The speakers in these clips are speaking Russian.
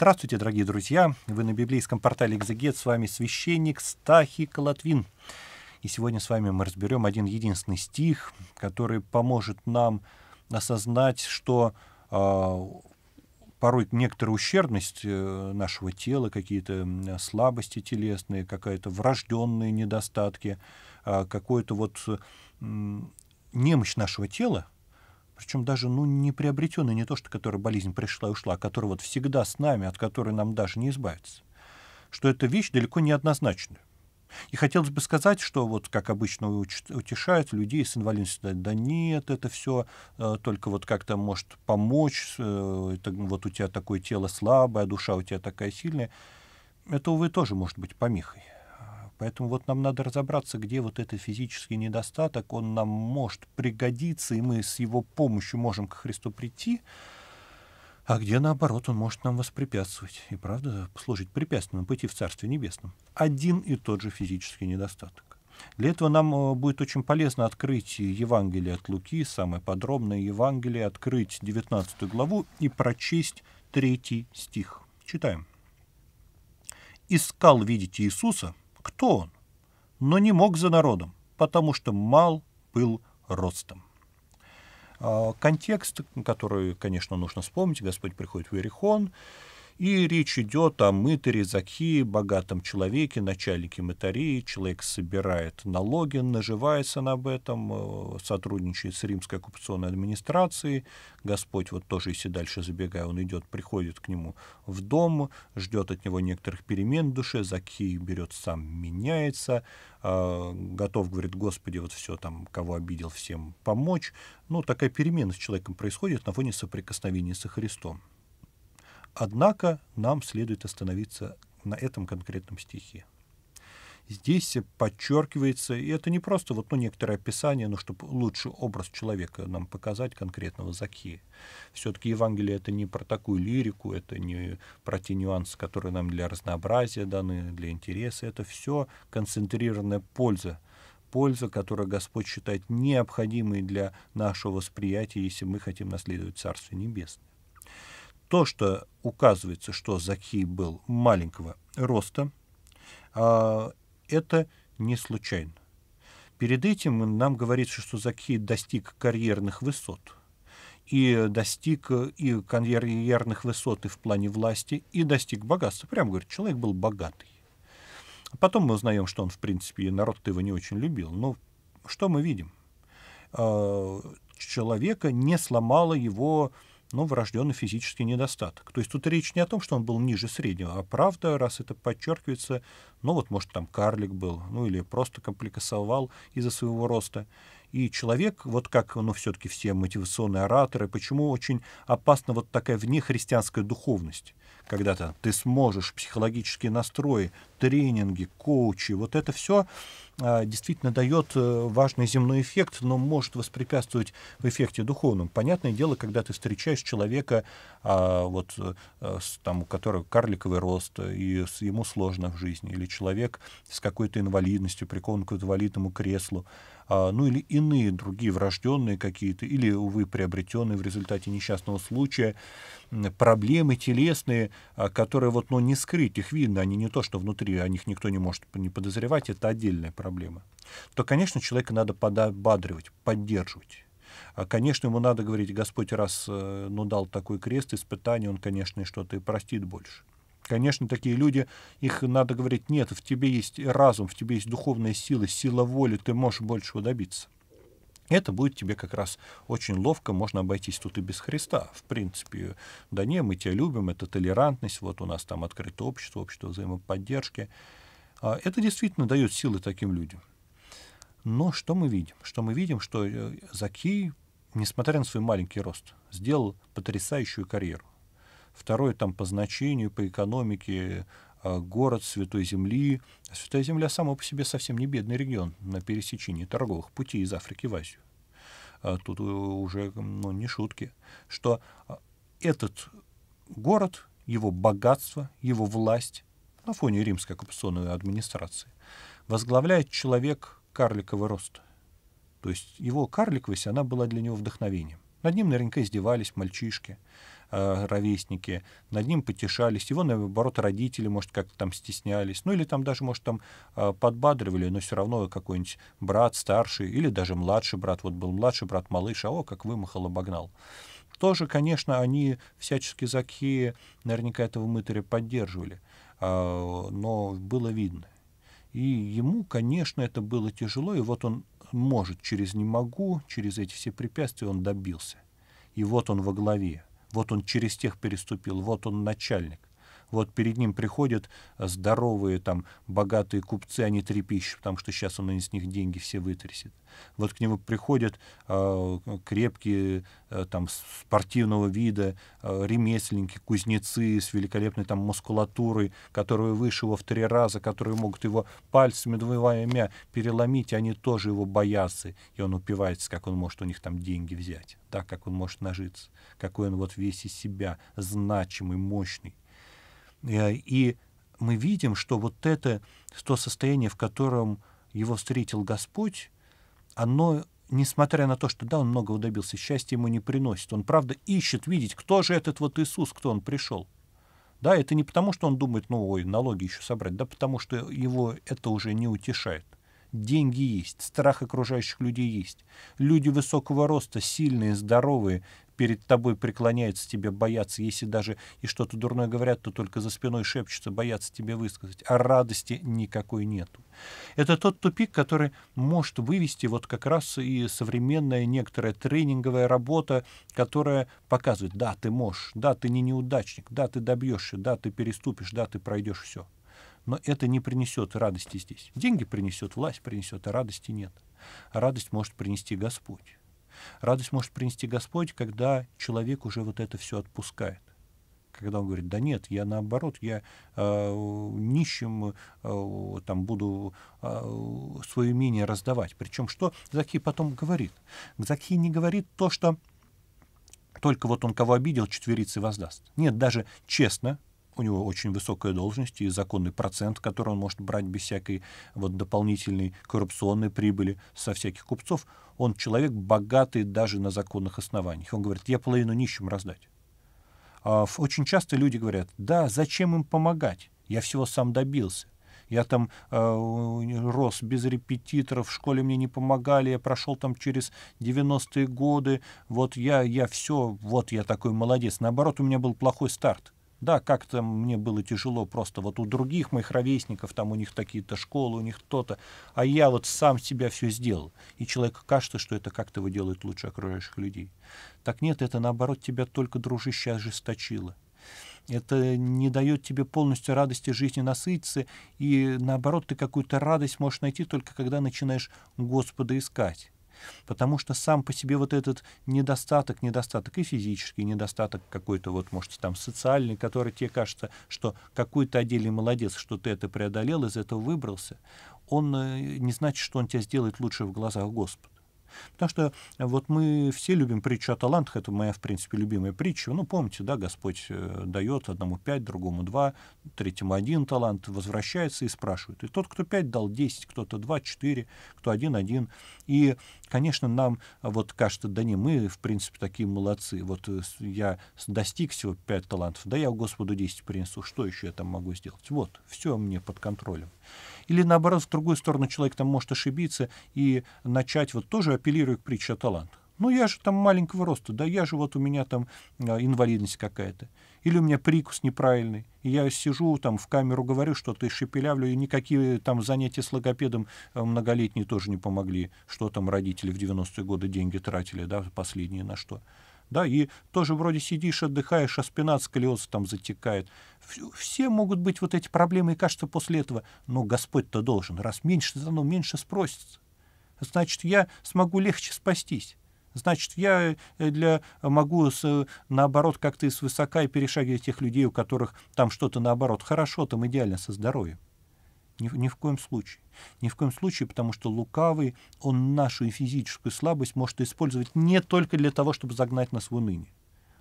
Здравствуйте, дорогие друзья! Вы на библейском портале «Экзегет», с вами священник Стахи Колотвин. И сегодня с вами мы разберем один единственный стих, который поможет нам осознать, что э, порой некоторая ущербность э, нашего тела, какие-то слабости телесные, какая-то врожденные недостатки, э, а, какой-то вот э, немощь нашего тела — причем даже ну, не приобретенная, не то, что которая болезнь пришла и ушла, а которая вот всегда с нами, от которой нам даже не избавиться, что эта вещь далеко не однозначная. И хотелось бы сказать, что вот как обычно утешают людей с инвалидностью, да нет, это все э, только вот как-то может помочь, э, это, вот у тебя такое тело слабое, а душа у тебя такая сильная. Это, увы, тоже может быть помехой. Поэтому вот нам надо разобраться, где вот этот физический недостаток, он нам может пригодиться, и мы с его помощью можем к Христу прийти, а где, наоборот, он может нам воспрепятствовать и, правда, послужить препятствием пути в Царстве Небесном. Один и тот же физический недостаток. Для этого нам э, будет очень полезно открыть Евангелие от Луки, самое подробное Евангелие, открыть 19 главу и прочесть 3 стих. Читаем. «Искал видеть Иисуса, кто он, но не мог за народом, потому что мал был ростом. А, контекст, который, конечно, нужно вспомнить, Господь приходит в Иерихон, и речь идет о мытаре Закхии, богатом человеке, начальнике мытарии. Человек собирает налоги, наживается на этом, э, сотрудничает с римской оккупационной администрацией. Господь, вот тоже если дальше забегая, он идет, приходит к нему в дом, ждет от него некоторых перемен в душе. Закхий берет сам, меняется, э, готов, говорит, Господи, вот все там, кого обидел, всем помочь. Ну, такая перемена с человеком происходит на фоне соприкосновения со Христом. Однако нам следует остановиться на этом конкретном стихе. Здесь подчеркивается, и это не просто вот, ну, некоторое описание, но чтобы лучше образ человека нам показать, конкретного Закхи. Все-таки Евангелие это не про такую лирику, это не про те нюансы, которые нам для разнообразия даны, для интереса. Это все концентрированная польза, польза, которую Господь считает необходимой для нашего восприятия, если мы хотим наследовать Царство Небесное то, что указывается, что Закхей был маленького роста, а, это не случайно. Перед этим нам говорится, что Закхей достиг карьерных высот. И достиг и карьерных высот и в плане власти, и достиг богатства. Прям говорит, человек был богатый. Потом мы узнаем, что он, в принципе, народ-то его не очень любил. Но что мы видим? А, человека не сломала его но врожденный физический недостаток. То есть тут речь не о том, что он был ниже среднего, а правда, раз это подчеркивается, ну вот, может, там карлик был, ну или просто компликасовал из-за своего роста. И человек, вот как, ну, все-таки все мотивационные ораторы, почему очень опасна вот такая внехристианская духовность? когда-то ты сможешь, психологические настрои, тренинги, коучи, вот это все а, действительно дает э, важный земной эффект, но может воспрепятствовать в эффекте духовном. Понятное дело, когда ты встречаешь человека, а, вот, э, с, там, у которого карликовый рост, э, и с, ему сложно в жизни, или человек с какой-то инвалидностью, прикован к инвалидному креслу, а, ну или иные другие врожденные какие-то, или, увы, приобретенные в результате несчастного случая, проблемы телесные, а, которые вот, ну, не скрыть, их видно, они не то, что внутри, о них никто не может не подозревать, это отдельная проблема, то, конечно, человека надо подбадривать, поддерживать. А, конечно, ему надо говорить, Господь раз э, ну, дал такой крест, испытание, он, конечно, что-то и простит больше. Конечно, такие люди, их надо говорить, нет, в тебе есть разум, в тебе есть духовная сила, сила воли, ты можешь большего добиться это будет тебе как раз очень ловко, можно обойтись тут и без Христа. В принципе, да не, мы тебя любим, это толерантность, вот у нас там открытое общество, общество взаимоподдержки. А, это действительно дает силы таким людям. Но что мы видим? Что мы видим, что э, Заки, несмотря на свой маленький рост, сделал потрясающую карьеру. Второе там по значению, по экономике, Э, город Святой Земли. Святая Земля сама по себе совсем не бедный регион на пересечении торговых путей из Африки в Азию. Э, тут э, уже ну, не шутки, что этот город, его богатство, его власть на фоне римской оккупационной администрации возглавляет человек карликового роста. То есть его карликовость, она была для него вдохновением. Над ним наверняка издевались мальчишки, э, ровесники, над ним потешались, его, наоборот, родители, может, как-то там стеснялись, ну или там даже, может, там э, подбадривали, но все равно какой-нибудь брат старший или даже младший брат, вот был младший брат, малыш, а о, как вымахал, обогнал тоже, конечно, они всячески заки, наверняка этого мытаря поддерживали, а, но было видно. И ему, конечно, это было тяжело, и вот он может через «не могу», через эти все препятствия он добился. И вот он во главе. Вот он через тех переступил, вот он начальник вот перед ним приходят э, здоровые, там, богатые купцы, они трепещут, потому что сейчас он из них деньги все вытрясет. Вот к нему приходят э, крепкие, э, там, спортивного вида э, ремесленники, кузнецы с великолепной, там, мускулатурой, которые выше его в три раза, которые могут его пальцами двумя переломить, и они тоже его боятся, и он упивается, как он может у них там деньги взять, да, как он может нажиться, какой он вот весь из себя значимый, мощный. Э, и мы видим, что вот это, то состояние, в котором его встретил Господь, оно, несмотря на то, что да, он многого добился, счастья ему не приносит. Он, правда, ищет видеть, кто же этот вот Иисус, кто он пришел. Да, это не потому, что он думает, ну, ой, налоги еще собрать, да потому что его это уже не утешает. Деньги есть, страх окружающих людей есть. Люди высокого роста, сильные, здоровые, перед тобой преклоняются, тебе боятся. Если даже и что-то дурное говорят, то только за спиной шепчутся, боятся тебе высказать. А радости никакой нету. Это тот тупик, который может вывести вот как раз и современная некоторая тренинговая работа, которая показывает, да, ты можешь, да, ты не неудачник, да, ты добьешься, да, ты переступишь, да, ты пройдешь все. Но это не принесет радости здесь. Деньги принесет, власть принесет, а радости нет. радость может принести Господь. Радость может принести Господь, когда человек уже вот это все отпускает. Когда он говорит, да нет, я наоборот, я э, нищим э, там буду э, а, свое имение раздавать. Причем что Заки потом говорит? Заки не говорит то, что только вот он кого обидел, четверицы воздаст. Нет, даже честно, у него очень высокая должность и законный процент, который он может брать без всякой вот дополнительной коррупционной прибыли со всяких купцов. Он человек богатый даже на законных основаниях. Он говорит, я половину нищим раздать. А очень часто люди говорят, да, зачем им помогать? Я всего сам добился. Я там э, рос без репетиторов, в школе мне не помогали, я прошел там через 90-е годы, вот я, я все, вот я такой молодец. Наоборот, у меня был плохой старт. Да, как-то мне было тяжело просто вот у других моих ровесников, там у них такие-то школы, у них кто то а я вот сам себя все сделал. И человеку кажется, что это как-то его делает лучше окружающих людей. Так нет, это наоборот тебя только, дружище, ожесточило. Это не дает тебе полностью радости жизни насытиться, и наоборот, ты какую-то радость можешь найти только когда начинаешь Господа искать. Потому что сам по себе вот этот недостаток, недостаток и физический, недостаток какой-то вот, может, там социальный, который тебе кажется, что какой то отдельный молодец, что ты это преодолел, из этого выбрался, он э, не значит, что он тебя сделает лучше в глазах Господа. Потому что э, вот мы все любим притчу о талантах, это моя, в принципе, любимая притча. Ну, помните, да, Господь э, дает одному пять, другому два, третьему один талант, возвращается и спрашивает. И тот, кто пять дал, десять, кто-то два, четыре, кто один, один. И, конечно, нам вот кажется, да не, мы, в принципе, такие молодцы. Вот э, я достиг всего пять талантов, да я Господу десять принесу, что еще я там могу сделать? Вот, все мне под контролем. Или наоборот, в другую сторону человек там может ошибиться и начать вот тоже апеллируя к притче о талантах. Ну, я же там маленького роста, да я же вот у меня там э, инвалидность какая-то. Или у меня прикус неправильный. И я сижу там в камеру говорю что-то и шепелявлю, и никакие там занятия с логопедом э, многолетние тоже не помогли. Что там родители в 90-е годы деньги тратили, да, последние на что. Да, и тоже вроде сидишь, отдыхаешь, а спина от сколиоза там затекает. Все могут быть вот эти проблемы, и кажется, после этого, но «Ну, Господь-то должен, раз меньше дано, ну, меньше спросится значит, я смогу легче спастись. Значит, я э, для, э, могу, с, э, наоборот, как-то из высока и перешагивать тех людей, у которых там что-то, наоборот, хорошо, там идеально со здоровьем. Ни, ни в коем случае. Ни в коем случае, потому что лукавый, он нашу физическую слабость может использовать не только для того, чтобы загнать нас в уныние,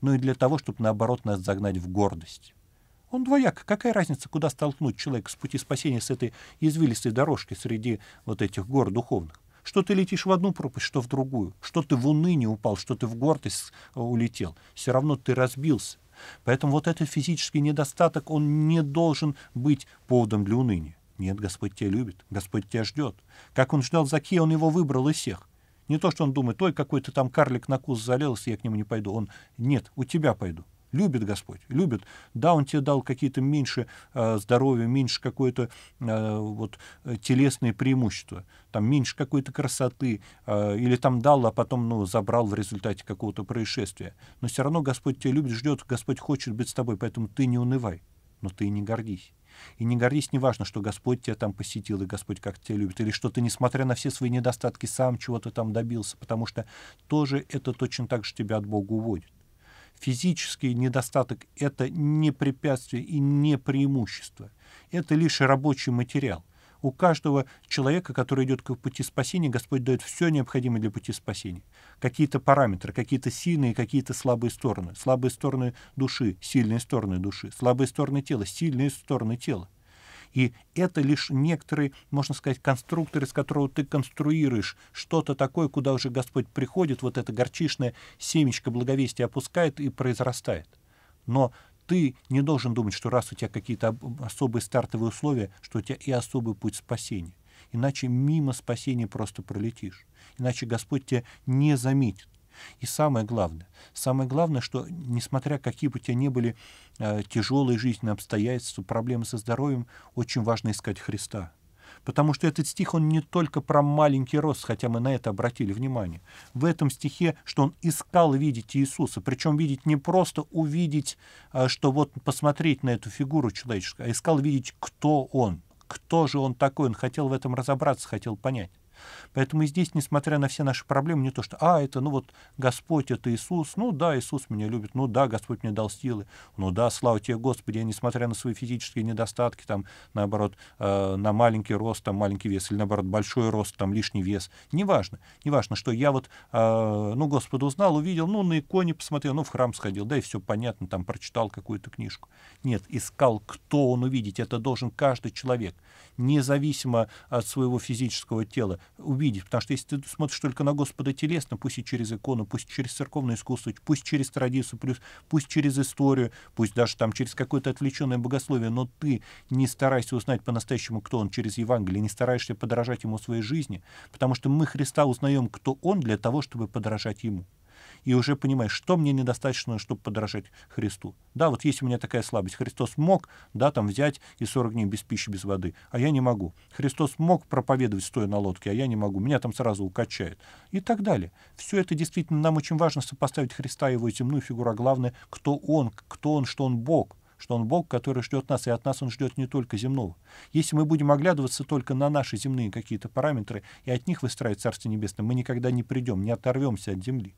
но и для того, чтобы, наоборот, нас загнать в гордость. Он двояк. Какая разница, куда столкнуть человека с пути спасения с этой извилистой дорожки среди вот этих гор духовных? что ты летишь в одну пропасть, что в другую, что ты в уныние упал, что ты в гордость э, улетел, все равно ты разбился. Поэтому вот этот физический недостаток, он не должен быть поводом для уныния. Нет, Господь тебя любит, Господь тебя ждет. Как он ждал Заки, он его выбрал из всех. Не то, что он думает, ой, какой-то там карлик на кус залился, я к нему не пойду. Он, нет, у тебя пойду. Любит Господь, любит. Да, Он тебе дал какие-то меньше э, здоровья, меньше какое-то э, вот, э, телесное преимущество, там меньше какой-то красоты, э, или там дал, а потом ну, забрал в результате какого-то происшествия. Но все равно Господь тебя любит, ждет, Господь хочет быть с тобой, поэтому ты не унывай, но ты и не гордись. И не гордись, не важно, что Господь тебя там посетил, и Господь как тебя любит, или что ты, несмотря на все свои недостатки, сам чего-то там добился, потому что тоже это точно так же тебя от Бога уводит. Физический недостаток — это не препятствие и не преимущество. Это лишь рабочий материал. У каждого человека, который идет к пути спасения, Господь дает все необходимое для пути спасения. Какие-то параметры, какие-то сильные, какие-то слабые стороны. Слабые стороны души, сильные стороны души. Слабые стороны тела, сильные стороны тела. И это лишь некоторые, можно сказать, конструкторы, из которого ты конструируешь что-то такое, куда уже Господь приходит, вот это горчишное семечко благовестия опускает и произрастает. Но ты не должен думать, что раз у тебя какие-то особые стартовые условия, что у тебя и особый путь спасения. Иначе мимо спасения просто пролетишь. Иначе Господь тебя не заметит. И самое главное, самое главное, что несмотря какие бы у тебя ни были э, тяжелые жизненные обстоятельства, проблемы со здоровьем, очень важно искать Христа. Потому что этот стих, он не только про маленький рост, хотя мы на это обратили внимание. В этом стихе, что он искал видеть Иисуса, причем видеть не просто увидеть, э, что вот посмотреть на эту фигуру человеческую, а искал видеть, кто он, кто же он такой, он хотел в этом разобраться, хотел понять. Поэтому и здесь, несмотря на все наши проблемы, не то, что, а, это, ну вот, Господь, это Иисус, ну да, Иисус меня любит, ну да, Господь мне дал силы, ну да, слава тебе, Господи, я, несмотря на свои физические недостатки, там, наоборот, э, на маленький рост, там, маленький вес, или, наоборот, большой рост, там, лишний вес, неважно, неважно, что я вот, э, ну, Господа узнал, увидел, ну, на иконе посмотрел, ну, в храм сходил, да, и все понятно, там, прочитал какую-то книжку. Нет, искал, кто он увидеть, это должен каждый человек, независимо от своего физического тела, увидеть. Потому что если ты смотришь только на Господа телесно, пусть и через икону, пусть через церковное искусство, пусть через традицию, плюс, пусть через историю, пусть даже там через какое-то отвлеченное богословие, но ты не стараешься узнать по-настоящему, кто он через Евангелие, не стараешься подражать ему в своей жизни, потому что мы Христа узнаем, кто он, для того, чтобы подражать ему и уже понимаешь, что мне недостаточно, чтобы подражать Христу. Да, вот есть у меня такая слабость. Христос мог, да, там взять и 40 дней без пищи, без воды, а я не могу. Христос мог проповедовать, стоя на лодке, а я не могу. Меня там сразу укачает. И так далее. Все это действительно нам очень важно сопоставить Христа и его земную фигуру, а главное, кто он, кто он, что он Бог что Он Бог, который ждет нас, и от нас Он ждет не только земного. Если мы будем оглядываться только на наши земные какие-то параметры и от них выстраивать Царство Небесное, мы никогда не придем, не оторвемся от земли.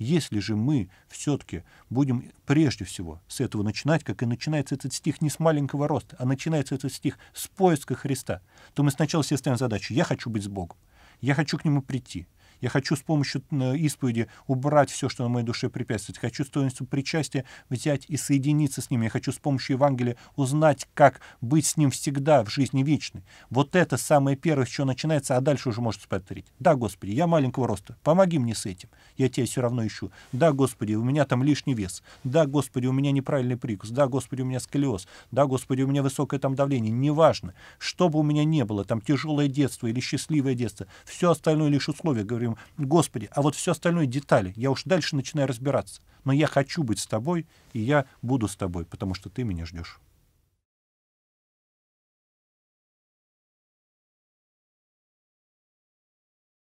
Если же мы все-таки будем прежде всего с этого начинать, как и начинается этот стих не с маленького роста, а начинается этот стих с поиска Христа, то мы сначала себе ставим задачу «я хочу быть с Богом», «я хочу к Нему прийти», я хочу с помощью э, исповеди убрать все, что на моей душе препятствует. Хочу с таинством причастия взять и соединиться с ним. Я хочу с помощью Евангелия узнать, как быть с ним всегда в жизни вечной. Вот это самое первое, с чего начинается, а дальше уже может повторить. Да, Господи, я маленького роста, помоги мне с этим. Я тебя все равно ищу. Да, Господи, у меня там лишний вес. Да, Господи, у меня неправильный прикус. Да, Господи, у меня сколиоз. Да, Господи, у меня высокое там давление. Неважно, что бы у меня не было, там тяжелое детство или счастливое детство. Все остальное лишь условие. говорим говорим, Господи, а вот все остальное детали, я уж дальше начинаю разбираться. Но я хочу быть с тобой, и я буду с тобой, потому что ты меня ждешь.